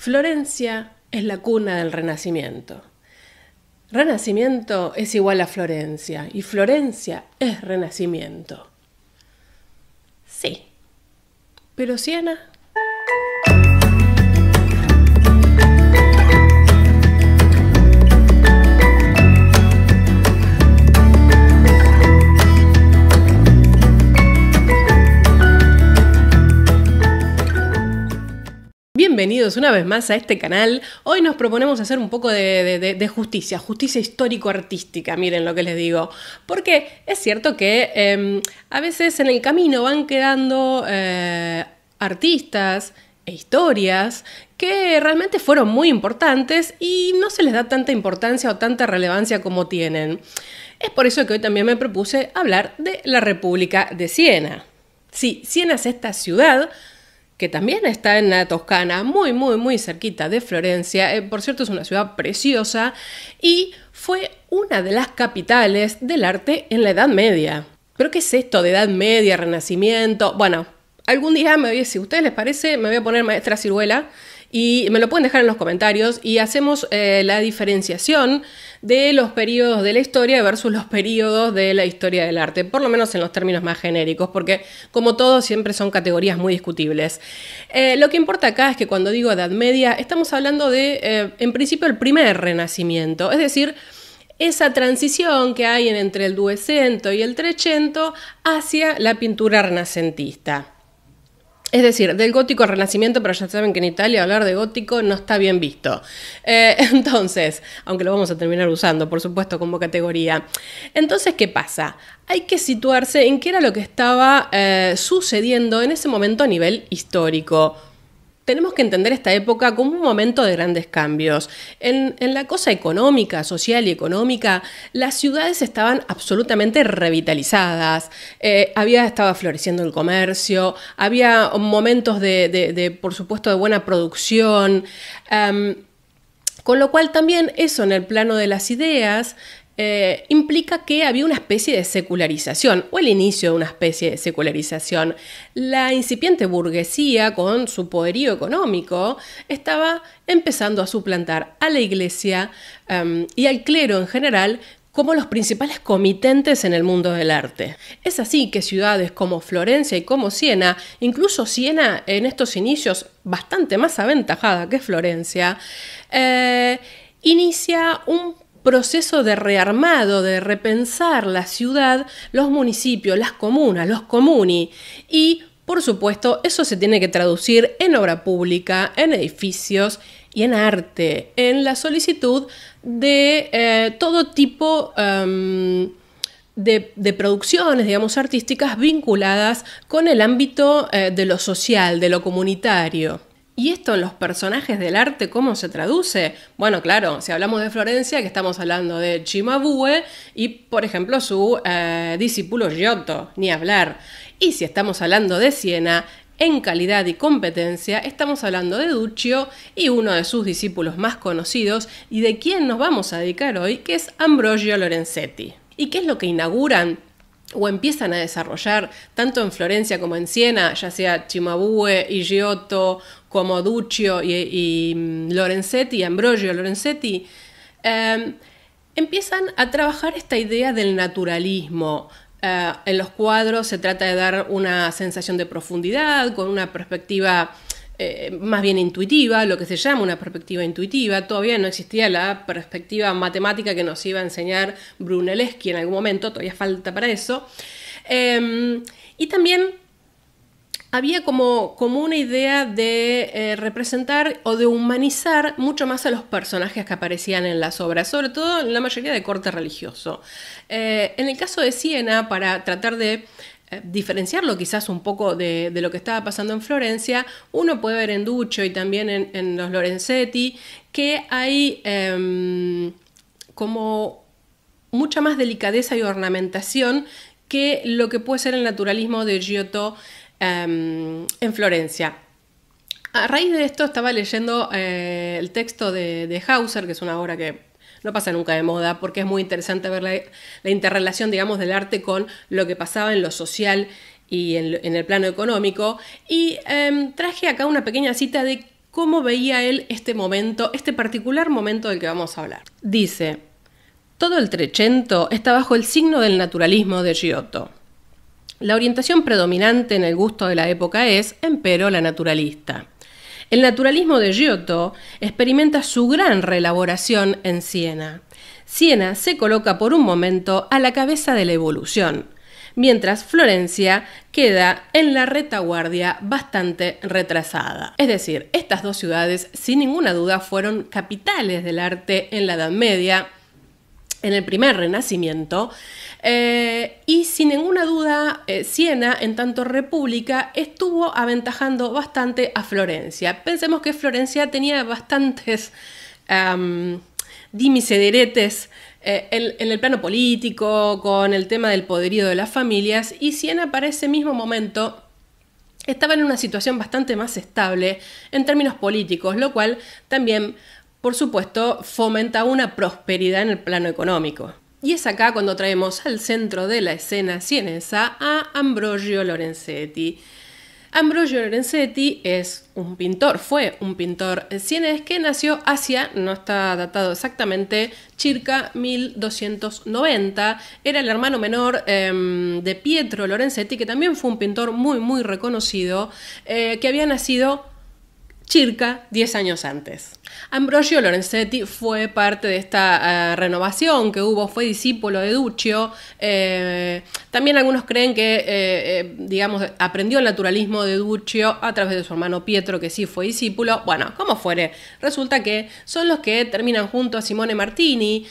Florencia es la cuna del Renacimiento. Renacimiento es igual a Florencia y Florencia es Renacimiento. Sí, pero Siena bienvenidos una vez más a este canal. Hoy nos proponemos hacer un poco de, justicia, justicia histórico-artística, miren lo que les digo. Porque es cierto que em, a veces en el camino van quedando eh, artistas e historias que realmente fueron muy importantes y no se les da tanta importancia o tanta relevancia como tienen. Es por eso que hoy también me propuse hablar de la República de Siena. Sí, Siena es esta ciudad que también está en la Toscana, muy, muy, muy cerquita de Florencia. Eh, por cierto, es una ciudad preciosa y fue una de las capitales del arte en la Edad Media. ¿Pero qué es esto de Edad Media, Renacimiento? Bueno, algún día, me voy, si a ustedes les parece, me voy a poner maestra ciruela y me lo pueden dejar en los comentarios y hacemos eh, la diferenciación de los periodos de la historia versus los periodos de la historia del arte, por lo menos en los términos más genéricos, porque como todo siempre son categorías muy discutibles. Eh, lo que importa acá es que cuando digo Edad Media, estamos hablando de, eh, en principio, el primer renacimiento, es decir, esa transición que hay entre el Duecento y el Trecento hacia la pintura renacentista. Es decir, del gótico al renacimiento, pero ya saben que en Italia hablar de gótico no está bien visto. Eh, entonces, aunque lo vamos a terminar usando, por supuesto, como categoría. Entonces, ¿qué pasa? Hay que situarse en qué era lo que estaba eh, sucediendo en ese momento a nivel histórico tenemos que entender esta época como un momento de grandes cambios. En, la cosa económica, social y económica, las ciudades estaban absolutamente revitalizadas, eh, había, estaba floreciendo el comercio, había momentos de, por supuesto, de buena producción. Em, con lo cual también eso en el plano de las ideas eh, implica que había una especie de secularización, o el inicio de una especie de secularización. La incipiente burguesía, con su poderío económico, estaba empezando a suplantar a la iglesia em, y al clero en general como los principales comitentes en el mundo del arte. Es así que ciudades como Florencia y como Siena, incluso Siena en estos inicios bastante más aventajada que Florencia, eh, inicia un proceso de rearmado, de repensar la ciudad, los municipios, las comunas, los comuni. Y, por supuesto, eso se tiene que traducir en obra pública, en edificios y en arte, en la solicitud de eh, todo tipo... Em, de, producciones, digamos, artísticas vinculadas con el ámbito eh, de lo social, de lo comunitario. ¿Y esto en los personajes del arte cómo se traduce? Bueno, claro, si hablamos de Florencia, que estamos hablando de Chimabue... y, por ejemplo, su eh, discípulo Giotto, ni hablar. Y si estamos hablando de Siena, en calidad y competencia, estamos hablando de Duccio y uno de sus discípulos más conocidos y de quien nos vamos a dedicar hoy, que es Ambrogio Lorenzetti. ¿Y qué es lo que inauguran o empiezan a desarrollar tanto en Florencia como en Siena, ya sea Chimabue, y Giotto como Duccio y, mm, Lorenzetti, Ambrogio Lorenzetti, em, empiezan a trabajar esta idea del naturalismo. Eh, en los cuadros se trata de dar una sensación de profundidad, con una perspectiva eh, más bien intuitiva, lo que se llama una perspectiva intuitiva. Todavía no existía la perspectiva matemática que nos iba a enseñar Brunelleschi en algún momento, todavía falta para eso. Em, y también había como, una idea de eh, representar o de humanizar mucho más a los personajes que aparecían en las obras, sobre todo en la mayoría de corte religioso. Eh, en el caso de Siena, para tratar de eh, diferenciarlo quizás un poco de, lo que estaba pasando en Florencia, uno puede ver en Duccio y también en los Lorenzetti que hay em, como mucha más delicadeza y ornamentación que lo que puede ser el naturalismo de Giotto Em, en Florencia. A raíz de esto estaba leyendo eh, el texto de, Hauser, que es una obra que no pasa nunca de moda, porque es muy interesante ver la, interrelación, digamos, del arte con lo que pasaba en lo social y en, el plano económico. Y em, traje acá una pequeña cita de cómo veía él este momento, este particular momento del que vamos a hablar. Dice, todo el Trecento está bajo el signo del naturalismo de Giotto. La orientación predominante en el gusto de la época es, empero, la naturalista. El naturalismo de Giotto experimenta su gran reelaboración en Siena. Siena se coloca por un momento a la cabeza de la evolución, mientras Florencia queda en la retaguardia bastante retrasada. Es decir, estas dos ciudades sin ninguna duda fueron capitales del arte en la Edad Media, en el primer renacimiento, eh, y sin ninguna duda eh, Siena, en tanto república, estuvo aventajando bastante a Florencia. Pensemos que Florencia tenía bastantes dimisederetes eh, en, el plano político, con el tema del poderío de las familias, y Siena para ese mismo momento estaba en una situación bastante más estable en términos políticos, lo cual también por supuesto, fomenta una prosperidad en el plano económico. Y es acá cuando traemos al centro de la escena sienesa a Ambrogio Lorenzetti. Ambrogio Lorenzetti es un pintor, fue un pintor cienes que nació hacia, no está datado exactamente, circa 1290. Era el hermano menor em, de Pietro Lorenzetti, que también fue un pintor muy, muy reconocido, eh, que había nacido circa 10 años antes. Ambrosio Lorenzetti fue parte de esta eh, renovación que hubo, fue discípulo de Duccio. Eh, también algunos creen que, eh, digamos, aprendió el naturalismo de Duccio a través de su hermano Pietro, que sí fue discípulo. Bueno, como fuere, resulta que son los que terminan junto a Simone Martini,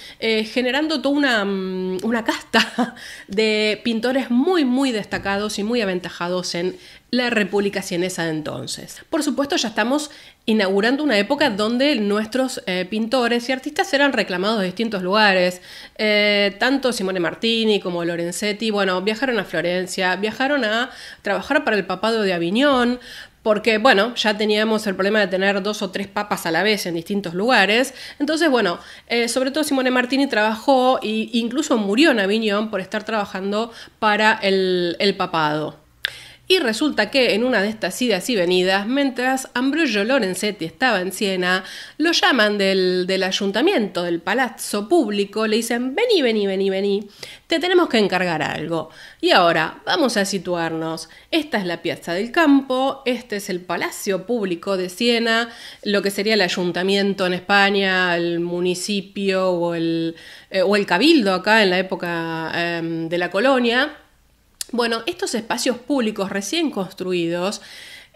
generando toda una, mm, una casta de pintores muy, muy destacados y muy aventajados en la República Cienesa de entonces. Por supuesto, ya estamos inaugurando una época donde nuestros eh, pintores y artistas eran reclamados de distintos lugares. Eh, tanto Simone Martini como Lorenzetti, bueno, viajaron a Florencia, viajaron a trabajar para el papado de Aviñón, porque bueno, ya teníamos el problema de tener dos o tres papas a la vez en distintos lugares. Entonces, bueno, eh, sobre todo Simone Martini trabajó e incluso murió en Aviñón por estar trabajando para el papado. Y resulta que en una de estas idas y venidas, mientras Ambrogio Lorenzetti estaba en Siena, lo llaman del, ayuntamiento, del palazzo público, le dicen, vení, vení, vení, vení, te tenemos que encargar algo. Y ahora, vamos a situarnos. Esta es la Piazza del Campo, este es el Palacio Público de Siena, lo que sería el ayuntamiento en España, el municipio o el, eh, o el cabildo acá en la época em, de la colonia. Bueno, estos espacios públicos recién construidos,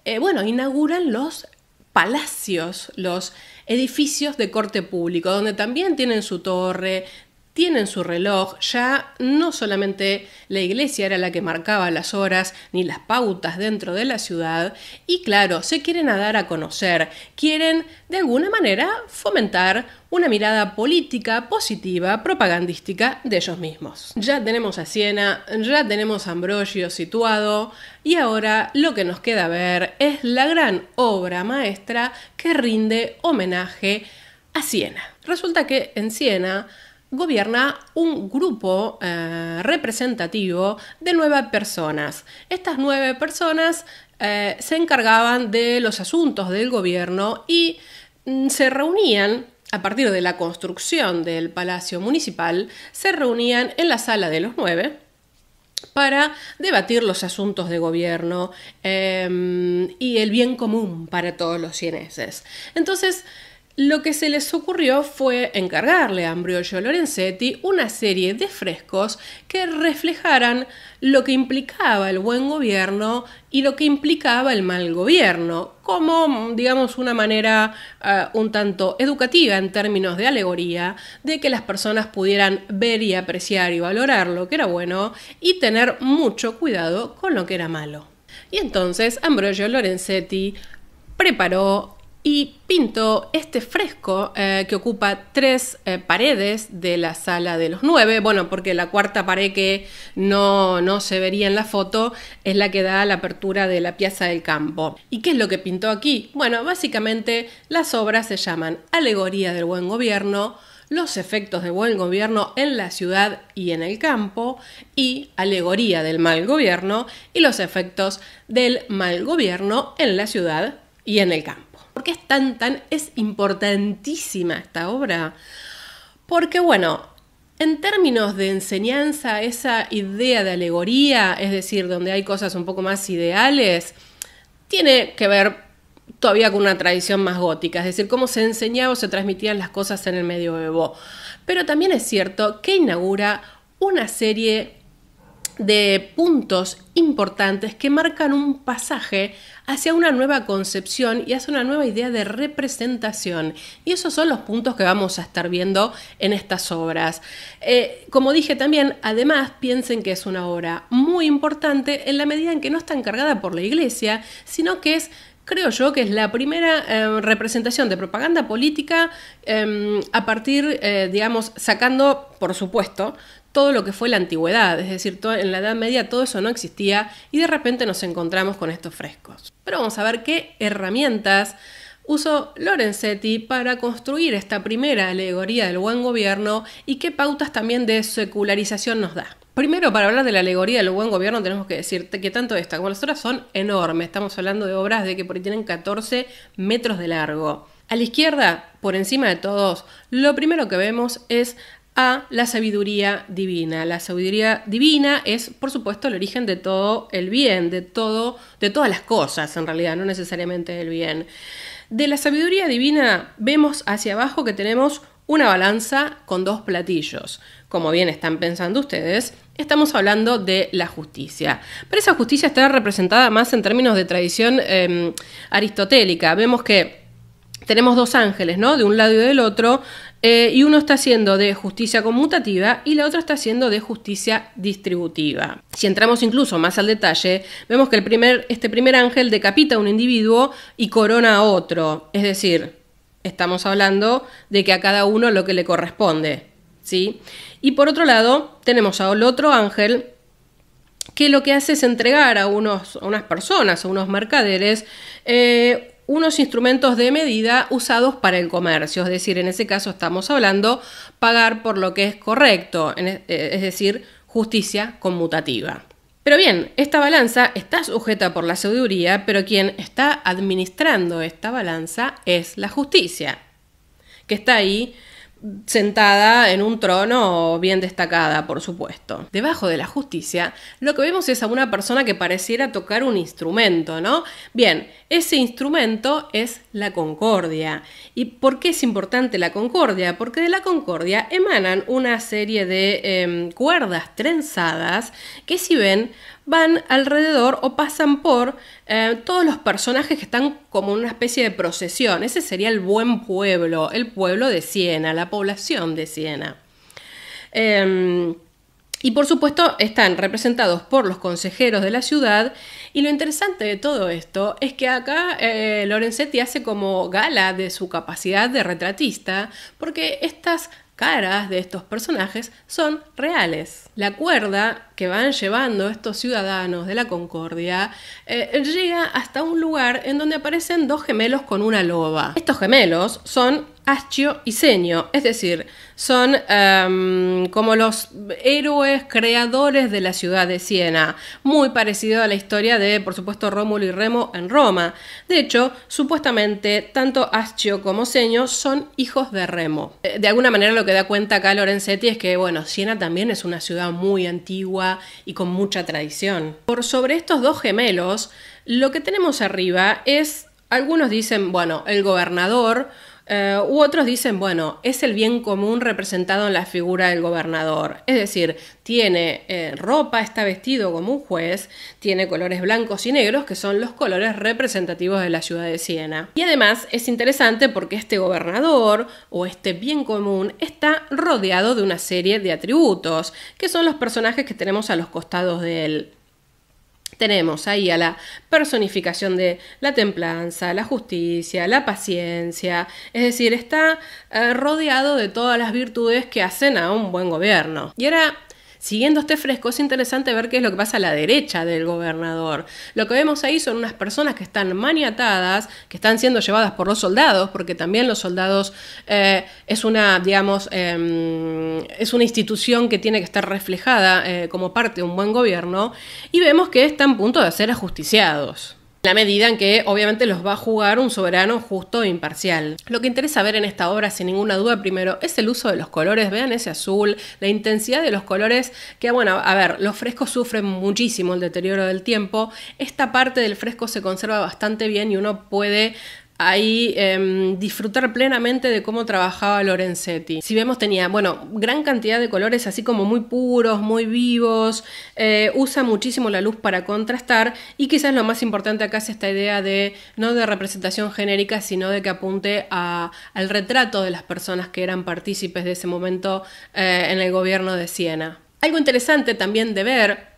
eh, bueno, inauguran los palacios, los edificios de corte público, donde también tienen su torre, tienen su reloj, ya no solamente la iglesia era la que marcaba las horas ni las pautas dentro de la ciudad, y claro, se quieren a dar a conocer, quieren de alguna manera fomentar una mirada política, positiva, propagandística de ellos mismos. Ya tenemos a Siena, ya tenemos a Ambrosio situado, y ahora lo que nos queda ver es la gran obra maestra que rinde homenaje a Siena. Resulta que en Siena, gobierna un grupo eh, representativo de nueve personas. Estas nueve personas eh, se encargaban de los asuntos del gobierno y mm, se reunían a partir de la construcción del Palacio Municipal, se reunían en la sala de los nueve para debatir los asuntos de gobierno em, y el bien común para todos los cieneses. Entonces, lo que se les ocurrió fue encargarle a Ambrogio Lorenzetti una serie de frescos que reflejaran lo que implicaba el buen gobierno y lo que implicaba el mal gobierno, como, digamos, una manera eh, un tanto educativa en términos de alegoría, de que las personas pudieran ver y apreciar y valorar lo que era bueno y tener mucho cuidado con lo que era malo. Y entonces Ambrogio Lorenzetti preparó y pinto este fresco eh, que ocupa tres eh, paredes de la sala de los nueve, bueno, porque la cuarta pared que no, no se vería en la foto es la que da la apertura de la Piazza del Campo. ¿Y qué es lo que pintó aquí? Bueno, básicamente las obras se llaman Alegoría del Buen Gobierno, los efectos del buen gobierno en la ciudad y en el campo y alegoría del mal gobierno y los efectos del mal gobierno en la ciudad y en el campo. ¿Por qué es tan, tan, es importantísima esta obra? Porque bueno, en términos de enseñanza, esa idea de alegoría, es decir, donde hay cosas un poco más ideales, tiene que ver todavía con una tradición más gótica, es decir, cómo se enseñaba o se transmitían las cosas en el medioevo. Pero también es cierto que inaugura una serie de puntos importantes que marcan un pasaje hacia una nueva concepción y hacia una nueva idea de representación. Y esos son los puntos que vamos a estar viendo en estas obras. Eh, como dije también, además piensen que es una obra muy importante en la medida en que no está encargada por la Iglesia, sino que es creo yo que es la primera eh, representación de propaganda política em, a partir, eh, digamos, sacando, por supuesto, todo lo que fue la antigüedad, es decir, en la Edad Media todo eso no existía y de repente nos encontramos con estos frescos. Pero vamos a ver qué herramientas usó Lorenzetti para construir esta primera alegoría del buen gobierno y qué pautas también de secularización nos da. Primero, para hablar de la alegoría del buen gobierno, tenemos que decirte que tanto esta como las otras son enormes. Estamos hablando de obras de que por ahí tienen 14 metros de largo. A la izquierda, por encima de todos, lo primero que vemos es a la sabiduría divina. La sabiduría divina es, por supuesto, el origen de todo el bien, de todo, de todas las cosas, en realidad, no necesariamente del bien. De la sabiduría divina vemos hacia abajo que tenemos una balanza con dos platillos. Como bien están pensando ustedes, estamos hablando de la justicia. Pero esa justicia está representada más en términos de tradición em, aristotélica. Vemos que tenemos dos ángeles, ¿no? De un lado y del otro, eh, y uno está haciendo de justicia conmutativa y la otra está haciendo de justicia distributiva. Si entramos incluso más al detalle, vemos que el primer, este primer ángel decapita a un individuo y corona a otro. Es decir, estamos hablando de que a cada uno lo que le corresponde. ¿sí? Y por otro lado, tenemos al otro ángel que lo que hace es entregar a, unos, unas personas, a unos mercaderes, eh, unos instrumentos de medida usados para el comercio, es decir, en ese caso estamos hablando pagar por lo que es correcto, eh, es decir, justicia conmutativa. Pero bien, esta balanza está sujeta por la sabiduría, pero quien está administrando esta balanza es la justicia, que está ahí sentada en un trono bien destacada, por supuesto. Debajo de la justicia, lo que vemos es a una persona que pareciera tocar un instrumento, ¿no? Bien, ese instrumento es la concordia. ¿Y por qué es importante la concordia? Porque de la concordia emanan una serie de em, cuerdas trenzadas que si ven van alrededor o pasan por eh, todos los personajes que están como una especie de procesión. Ese sería el buen pueblo, el pueblo de Siena, la población de Siena. Em, y por supuesto están representados por los consejeros de la ciudad. Y lo interesante de todo esto es que acá eh, Lorenzetti hace como gala de su capacidad de retratista, porque estas de estos personajes son reales. La cuerda que van llevando estos ciudadanos de la Concordia eh, llega hasta un lugar en donde aparecen dos gemelos con una loba. Estos gemelos son Ascio y Senio, es decir, son em, como los héroes creadores de la ciudad de Siena, muy parecido a la historia de, por supuesto, Rómulo y Remo en Roma. De hecho, supuestamente, tanto Ascio como Senio son hijos de Remo. Eh, de alguna manera lo que da cuenta acá Lorenzetti es que, bueno, Siena también es una ciudad muy antigua y con mucha tradición. Por sobre estos dos gemelos, lo que tenemos arriba es, algunos dicen, bueno, el gobernador, eh, u otros dicen, bueno, es el bien común representado en la figura del gobernador. Es decir, tiene eh, ropa, está vestido como un juez, tiene colores blancos y negros, que son los colores representativos de la ciudad de Siena. Y además es interesante porque este gobernador o este bien común está rodeado de una serie de atributos, que son los personajes que tenemos a los costados de él. Tenemos ahí a la personificación de la templanza, la justicia, la paciencia, es decir, está eh, rodeado de todas las virtudes que hacen a un buen gobierno. Y ahora Siguiendo este fresco, es interesante ver qué es lo que pasa a la derecha del gobernador. Lo que vemos ahí son unas personas que están maniatadas, que están siendo llevadas por los soldados, porque también los soldados eh, es una, digamos, em, es una institución que tiene que estar reflejada eh, como parte de un buen gobierno, y vemos que están a punto de ser ajusticiados la medida en que obviamente los va a jugar un soberano justo e imparcial. Lo que interesa ver en esta obra, sin ninguna duda, primero, es el uso de los colores, vean ese azul, la intensidad de los colores, que bueno, a ver, los frescos sufren muchísimo el deterioro del tiempo, esta parte del fresco se conserva bastante bien y uno puede ahí em, disfrutar plenamente de cómo trabajaba Lorenzetti. Si vemos tenía, bueno, gran cantidad de colores así como muy puros, muy vivos, eh, usa muchísimo la luz para contrastar y quizás lo más importante acá es esta idea de no de representación genérica, sino de que apunte al retrato de las personas que eran partícipes de ese momento eh, en el gobierno de Siena. Algo interesante también de ver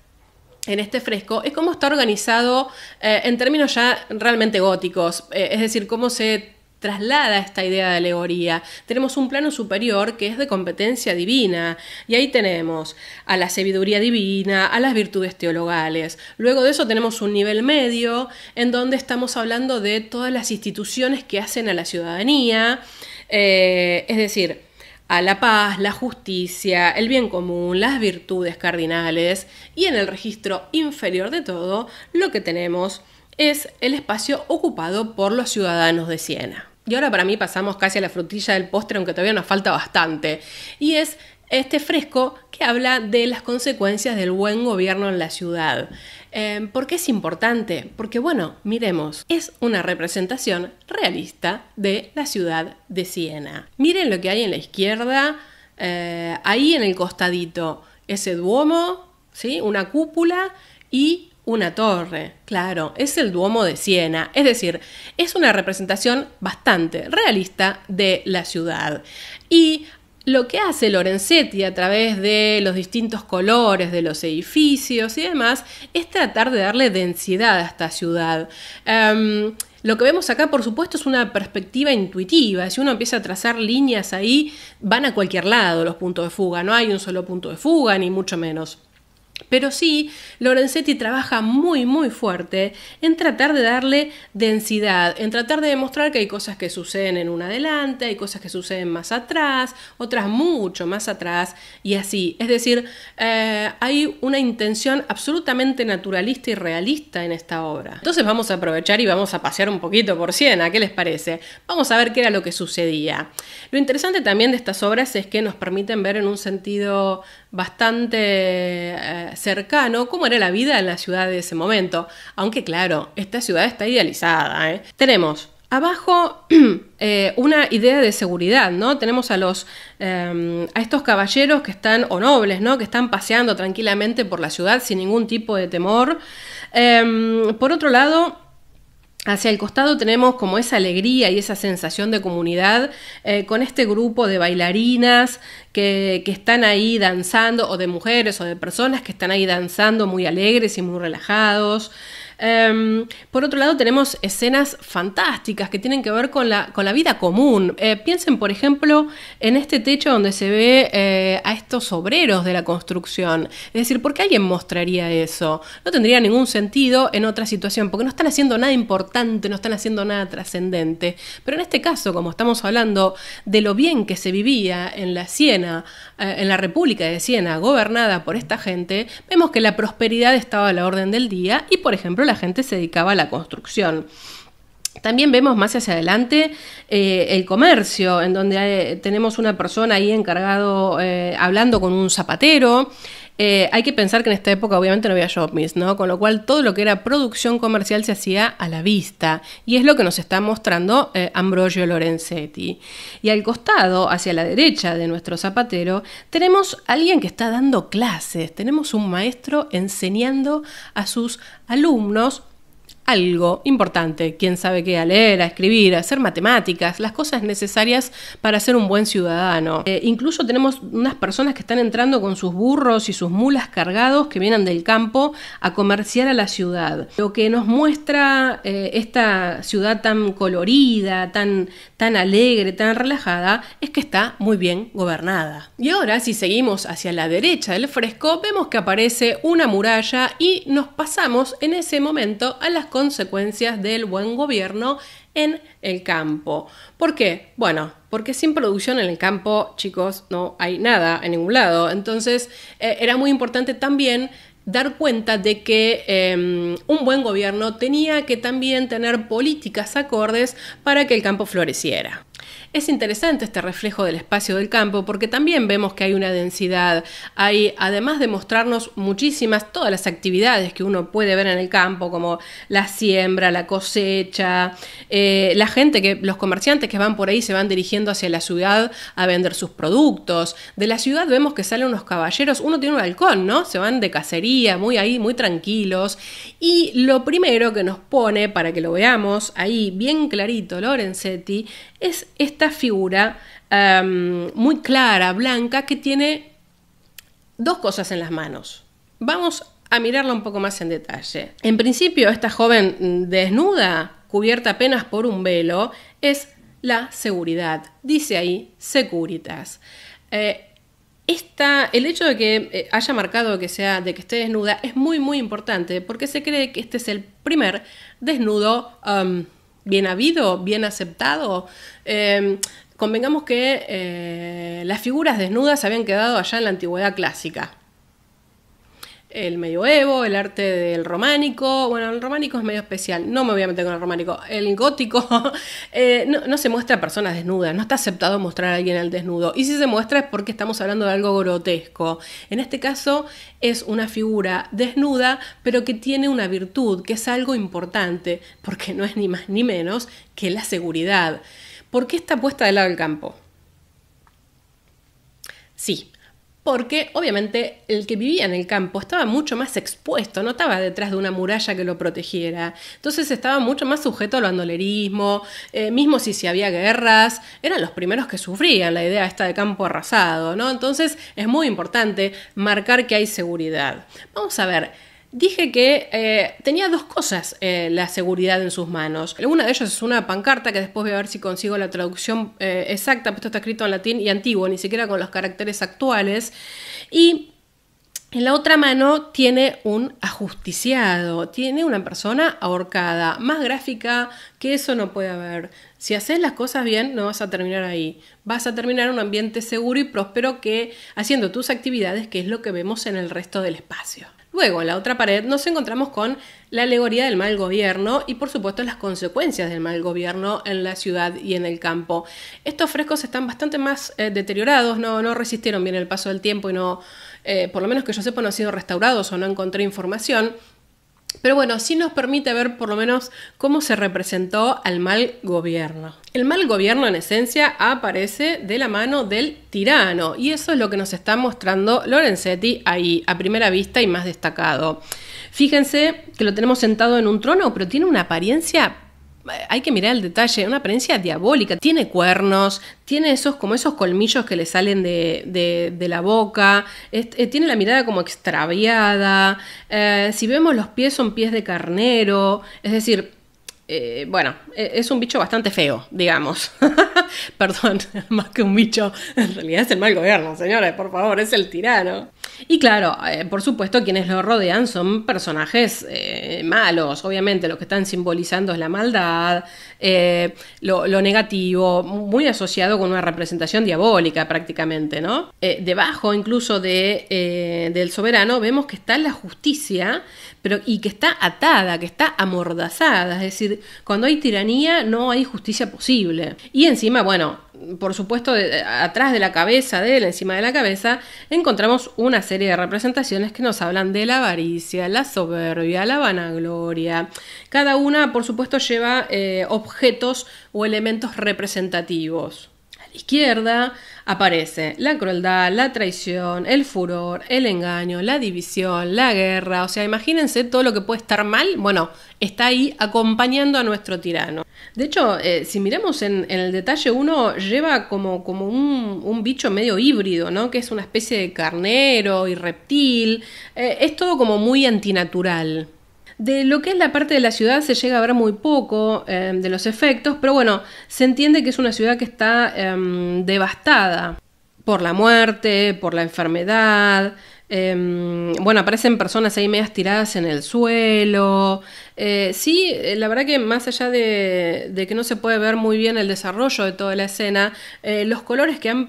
en este fresco es cómo está organizado eh, en términos ya realmente góticos, eh, es decir, cómo se traslada esta idea de alegoría. Tenemos un plano superior que es de competencia divina, y ahí tenemos a la sabiduría divina, a las virtudes teologales. Luego de eso tenemos un nivel medio, en donde estamos hablando de todas las instituciones que hacen a la ciudadanía, eh, es decir, a la paz, la justicia, el bien común, las virtudes cardinales y en el registro inferior de todo lo que tenemos es el espacio ocupado por los ciudadanos de Siena. Y ahora para mí pasamos casi a la frutilla del postre, aunque todavía nos falta bastante, y es este fresco que habla de las consecuencias del buen gobierno en la ciudad. Em, ¿Por qué es importante? Porque bueno, miremos, es una representación realista de la ciudad de Siena. Miren lo que hay en la izquierda, eh, ahí en el costadito, ese duomo, ¿sí? una cúpula y una torre. Claro, es el Duomo de Siena, es decir, es una representación bastante realista de la ciudad. Y lo que hace Lorenzetti a través de los distintos colores de los edificios y demás es tratar de darle densidad a esta ciudad. Em, lo que vemos acá, por supuesto, es una perspectiva intuitiva. Si uno empieza a trazar líneas ahí, van a cualquier lado los puntos de fuga. No hay un solo punto de fuga, ni mucho menos. Pero sí, Lorenzetti trabaja muy, muy fuerte en tratar de darle densidad, en tratar de demostrar que hay cosas que suceden en un adelante, hay cosas que suceden más atrás, otras mucho más atrás, y así. Es decir, eh, hay una intención absolutamente naturalista y realista en esta obra. Entonces vamos a aprovechar y vamos a pasear un poquito por Siena, ¿qué les parece? Vamos a ver qué era lo que sucedía. Lo interesante también de estas obras es que nos permiten ver en un sentido bastante... Eh, cercano cómo era la vida en la ciudad de ese momento. Aunque claro, esta ciudad está idealizada. ¿eh? Tenemos abajo eh, una idea de seguridad, ¿no? Tenemos a los em, a estos caballeros que están, o nobles, ¿no? Que están paseando tranquilamente por la ciudad sin ningún tipo de temor. Em, por otro lado, Hacia el costado tenemos como esa alegría y esa sensación de comunidad eh, con este grupo de bailarinas que, están ahí danzando, o de mujeres o de personas que están ahí danzando muy alegres y muy relajados. Em, por otro lado, tenemos escenas fantásticas que tienen que ver con la, con la vida común. Eh, piensen, por ejemplo, en este techo donde se ve eh, a estos obreros de la construcción. Es decir, ¿por qué alguien mostraría eso? No tendría ningún sentido en otra situación, porque no están haciendo nada importante, no están haciendo nada trascendente. Pero en este caso, como estamos hablando de lo bien que se vivía en la Siena, eh, en la República de Siena, gobernada por esta gente, vemos que la prosperidad estaba a la orden del día y, por ejemplo, la gente se dedicaba a la construcción. También vemos más hacia adelante eh, el comercio, en donde eh, tenemos una persona ahí encargado eh, hablando con un zapatero, eh, hay que pensar que en esta época obviamente no había shoppings, ¿no? Con lo cual todo lo que era producción comercial se hacía a la vista. Y es lo que nos está mostrando eh, Ambrogio Lorenzetti. Y al costado, hacia la derecha de nuestro zapatero, tenemos a alguien que está dando clases. Tenemos un maestro enseñando a sus alumnos algo importante, quién sabe qué, a leer, a escribir, a hacer matemáticas, las cosas necesarias para ser un buen ciudadano. Eh, incluso tenemos unas personas que están entrando con sus burros y sus mulas cargados que vienen del campo a comerciar a la ciudad. Lo que nos muestra eh, esta ciudad tan colorida, tan, tan alegre, tan relajada, es que está muy bien gobernada. Y ahora, si seguimos hacia la derecha del fresco, vemos que aparece una muralla y nos pasamos en ese momento a las consecuencias del buen gobierno en el campo. ¿Por qué? Bueno, porque sin producción en el campo, chicos, no hay nada en ningún lado. Entonces, eh, era muy importante también dar cuenta de que em, un buen gobierno tenía que también tener políticas acordes para que el campo floreciera. Es interesante este reflejo del espacio del campo porque también vemos que hay una densidad, hay además de mostrarnos muchísimas todas las actividades que uno puede ver en el campo como la siembra, la cosecha, eh, la gente que los comerciantes que van por ahí se van dirigiendo hacia la ciudad a vender sus productos. De la ciudad vemos que salen unos caballeros, uno tiene un balcón, ¿no? Se van de cacería, muy ahí, muy tranquilos. Y lo primero que nos pone para que lo veamos ahí bien clarito Lorenzetti es esta figura em, muy clara, blanca, que tiene dos cosas en las manos. Vamos a mirarla un poco más en detalle. En principio, esta joven desnuda, cubierta apenas por un velo, es la seguridad. Dice ahí Securitas. Eh, esta, el hecho de que eh, haya marcado que sea de que esté desnuda es muy muy importante porque se cree que este es el primer desnudo em, bien habido, bien aceptado. Em, convengamos que eh, las figuras desnudas habían quedado allá en la antigüedad clásica el medioevo, el arte del románico. Bueno, el románico es medio especial, no me voy a meter con el románico. El gótico eh, no, se muestra a personas desnudas, no está aceptado mostrar a alguien al desnudo. Y si se muestra es porque estamos hablando de algo grotesco. En este caso es una figura desnuda, pero que tiene una virtud, que es algo importante, porque no es ni más ni menos que la seguridad. ¿Por qué está puesta de lado del campo? Sí, porque obviamente el que vivía en el campo estaba mucho más expuesto, no estaba detrás de una muralla que lo protegiera. Entonces estaba mucho más sujeto al bandolerismo, eh, mismo si, si había guerras, eran los primeros que sufrían la idea esta de campo arrasado, ¿no? Entonces es muy importante marcar que hay seguridad. Vamos a ver dije que eh, tenía dos cosas eh, la seguridad en sus manos. Una de ellas es una pancarta que después voy a ver si consigo la traducción eh, exacta, puesto esto está escrito en latín y antiguo, ni siquiera con los caracteres actuales. Y en la otra mano tiene un ajusticiado, tiene una persona ahorcada. Más gráfica que eso no puede haber. Si haces las cosas bien, no vas a terminar ahí. Vas a terminar en un ambiente seguro y próspero que haciendo tus actividades, que es lo que vemos en el resto del espacio. Luego, en la otra pared nos encontramos con la alegoría del mal gobierno y por supuesto las consecuencias del mal gobierno en la ciudad y en el campo. Estos frescos están bastante más eh, deteriorados, no, resistieron bien el paso del tiempo y no, eh, por lo menos que yo sepa, no han sido restaurados o no encontré información. Pero bueno, sí nos permite ver por lo menos cómo se representó al mal gobierno. El mal gobierno en esencia aparece de la mano del tirano y eso es lo que nos está mostrando Lorenzetti ahí a primera vista y más destacado. Fíjense que lo tenemos sentado en un trono, pero tiene una apariencia hay que mirar el detalle, una apariencia diabólica. Tiene cuernos, tiene esos como esos colmillos que le salen de, de, la boca, eh, tiene la mirada como extraviada. Eh, si vemos los pies son pies de carnero, es decir, eh, bueno, eh, es un bicho bastante feo, digamos. Perdón, más que un bicho, en realidad es el mal gobierno, señores, por favor, es el tirano. Y claro, eh, por supuesto, quienes lo rodean son personajes malos, obviamente, lo que están simbolizando es la maldad, lo, negativo, muy asociado con una representación diabólica prácticamente, ¿no? debajo incluso de, del soberano vemos que está la justicia, pero, y que está atada, que está amordazada, es decir, cuando hay tiranía no hay justicia posible. Y encima, bueno, por supuesto, atrás de la cabeza de él, encima de la cabeza, encontramos una serie de representaciones que nos hablan de la avaricia, la soberbia, la vanagloria. Cada una, por supuesto, lleva eh, objetos o elementos representativos. A la izquierda aparece la crueldad, la traición, el furor, el engaño, la división, la guerra. O sea, imagínense todo lo que puede estar mal. Bueno, está ahí acompañando a nuestro tirano. De hecho, eh, si miramos en, el detalle, uno lleva como, un, bicho medio híbrido, ¿no? Que es una especie de carnero y reptil. Eh, es todo como muy antinatural. De lo que es la parte de la ciudad se llega a ver muy poco em, de los efectos, pero bueno, se entiende que es una ciudad que está em, devastada por la muerte, por la enfermedad. Em, bueno, aparecen personas ahí medias tiradas en el suelo. Eh, sí, eh, la verdad que más allá de, que no se puede ver muy bien el desarrollo de toda la escena, eh, los colores que han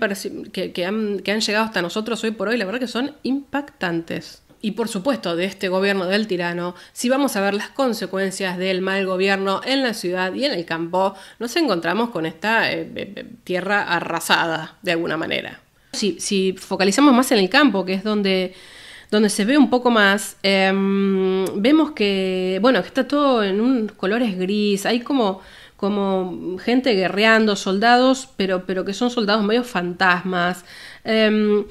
llegado hasta nosotros hoy por hoy, la verdad que son impactantes y por supuesto de este gobierno del tirano, si vamos a ver las consecuencias del mal gobierno en la ciudad y en el campo, nos encontramos con esta eh, eh, eh, tierra arrasada de alguna manera. Si, si, focalizamos más en el campo, que es donde, donde se ve un poco más, em, vemos que, bueno, que está todo en un colores gris, hay como como gente guerreando, soldados, pero, pero que son soldados medio fantasmas. Em,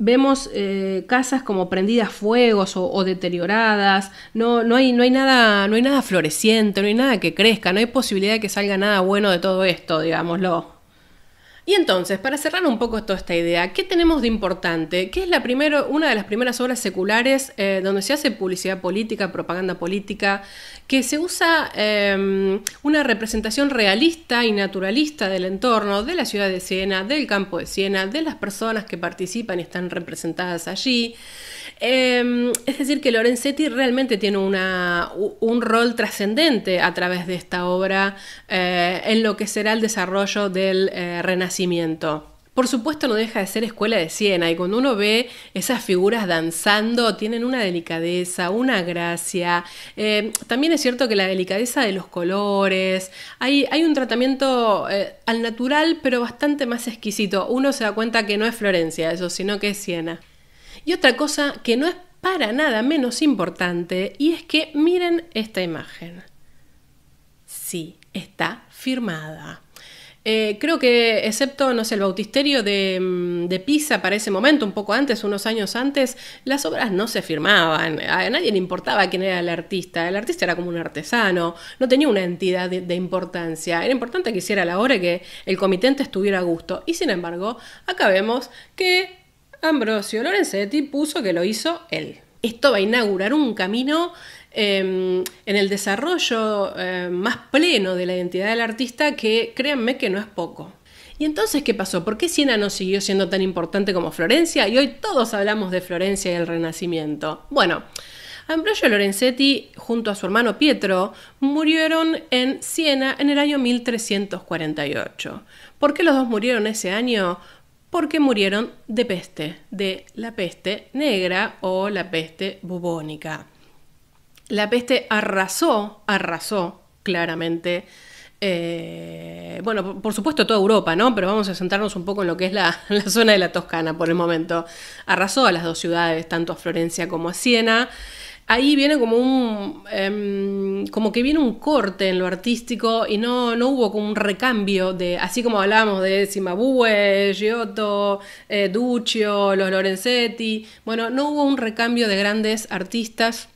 vemos eh, casas como prendidas fuegos o, o deterioradas, no, no, hay, no, hay nada, no hay nada floreciente, no hay nada que crezca, no hay posibilidad de que salga nada bueno de todo esto, digámoslo. Y entonces, para cerrar un poco toda esta idea, ¿qué tenemos de importante? Que es la primero, una de las primeras obras seculares eh, donde se hace publicidad política, propaganda política, que se usa em, una representación realista y naturalista del entorno, de la ciudad de Siena, del campo de Siena, de las personas que participan y están representadas allí? Em, es decir, que Lorenzetti realmente tiene un rol trascendente a través de esta obra eh, en lo que será el desarrollo del eh, Renacimiento. Por supuesto no deja de ser escuela de Siena y cuando uno ve esas figuras danzando tienen una delicadeza, una gracia. Em, también es cierto que la delicadeza de los colores, hay, un tratamiento eh, al natural pero bastante más exquisito. Uno se da cuenta que no es Florencia eso, sino que es Siena. Y otra cosa que no es para nada menos importante, y es que miren esta imagen. Sí, está firmada. Eh, creo que, excepto, no el bautisterio de, mm, de, Pisa para ese momento, un poco antes, unos años antes, las obras no se firmaban, a nadie le importaba quién era el artista, el artista era como un artesano, no tenía una entidad de, importancia, era importante que hiciera la obra y que el comitente estuviera a gusto. Y sin embargo, acá vemos que Ambrosio Lorenzetti puso que lo hizo él. Esto va a inaugurar un camino em, en el desarrollo em, más pleno de la identidad del artista que créanme que no es poco. ¿Y entonces qué pasó? ¿Por qué Siena no siguió siendo tan importante como Florencia? Y hoy todos hablamos de Florencia y el Renacimiento. Bueno, Ambrosio Lorenzetti junto a su hermano Pietro murieron en Siena en el año 1348. ¿Por qué los dos murieron ese año? porque murieron de peste, de la peste negra o la peste bubónica. La peste arrasó, arrasó claramente eh, bueno, por supuesto toda Europa, ¿no? Pero vamos a centrarnos un poco en lo que es la, la, zona de la Toscana por el momento. Arrasó a las dos ciudades, tanto a Florencia como a Siena ahí viene como un. Em, como que viene un corte en lo artístico y no, no hubo como un recambio de. Así como hablábamos de Simabue, Giotto, eh, Duccio, los Lorenzetti. Bueno, no hubo un recambio de grandes artistas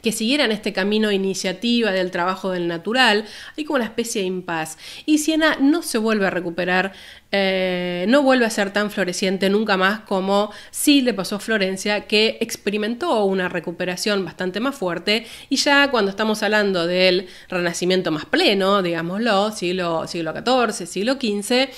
que siguieran este camino iniciativa del trabajo del natural, hay como una especie de impas. Y Siena no se vuelve a recuperar, eh, no vuelve a ser tan floreciente nunca más como sí le pasó a Florencia, que experimentó una recuperación bastante más fuerte. Y ya cuando estamos hablando del renacimiento más pleno, digámoslo, siglo, siglo XIV, siglo XV,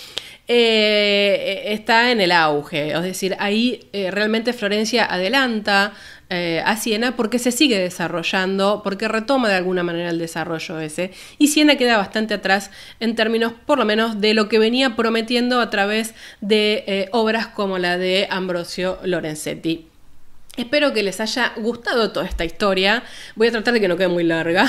eh, eh, está en el auge. Es decir, ahí eh, realmente Florencia adelanta a Siena porque se sigue desarrollando, porque retoma de alguna manera el desarrollo ese. Y Siena queda bastante atrás en términos, por lo menos, de lo que venía prometiendo a través de obras como la de Ambrosio Lorenzetti. Espero que les haya gustado toda esta historia. Voy a tratar de que no quede muy larga,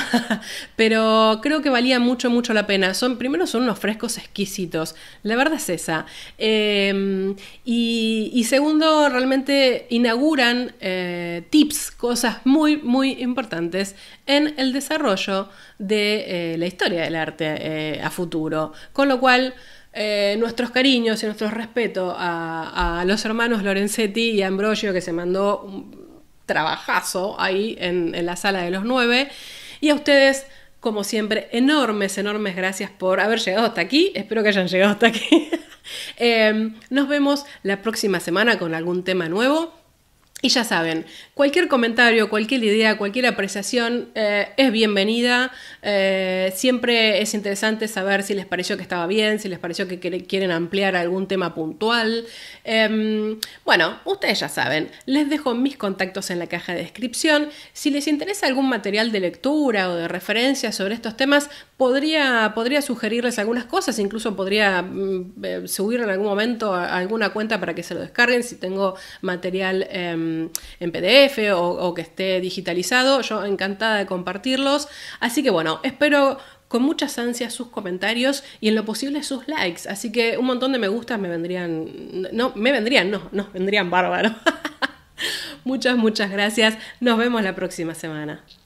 pero creo que valía mucho, mucho la pena. Son, primero son unos frescos exquisitos, la verdad es esa. Em, y, segundo, realmente inauguran eh, tips, cosas muy, muy importantes en el desarrollo de eh, la historia del arte eh, a futuro. Con lo cual... Eh, nuestros cariños y nuestro respeto a, los hermanos Lorenzetti y a que se mandó un trabajazo ahí en, la sala de los nueve. Y a ustedes, como siempre, enormes, enormes gracias por haber llegado hasta aquí. Espero que hayan llegado hasta aquí. Eh, nos vemos la próxima semana con algún tema nuevo. Y ya saben, cualquier comentario, cualquier idea, cualquier apreciación eh, es bienvenida. Eh, siempre es interesante saber si les pareció que estaba bien, si les pareció que quieren ampliar algún tema puntual. Em, bueno, ustedes ya saben, les dejo mis contactos en la caja de descripción. Si les interesa algún material de lectura o de referencia sobre estos temas, podría, sugerirles algunas cosas, incluso podría mm, eh, subir en algún momento alguna cuenta para que se lo descarguen si tengo material em, en PDF o, que esté digitalizado. Yo encantada de compartirlos. Así que bueno, espero con muchas ansias sus comentarios y en lo posible sus likes. Así que un montón de me gustas me vendrían. No, me vendrían, no, no, vendrían bárbaro. muchas, muchas gracias. Nos vemos la próxima semana.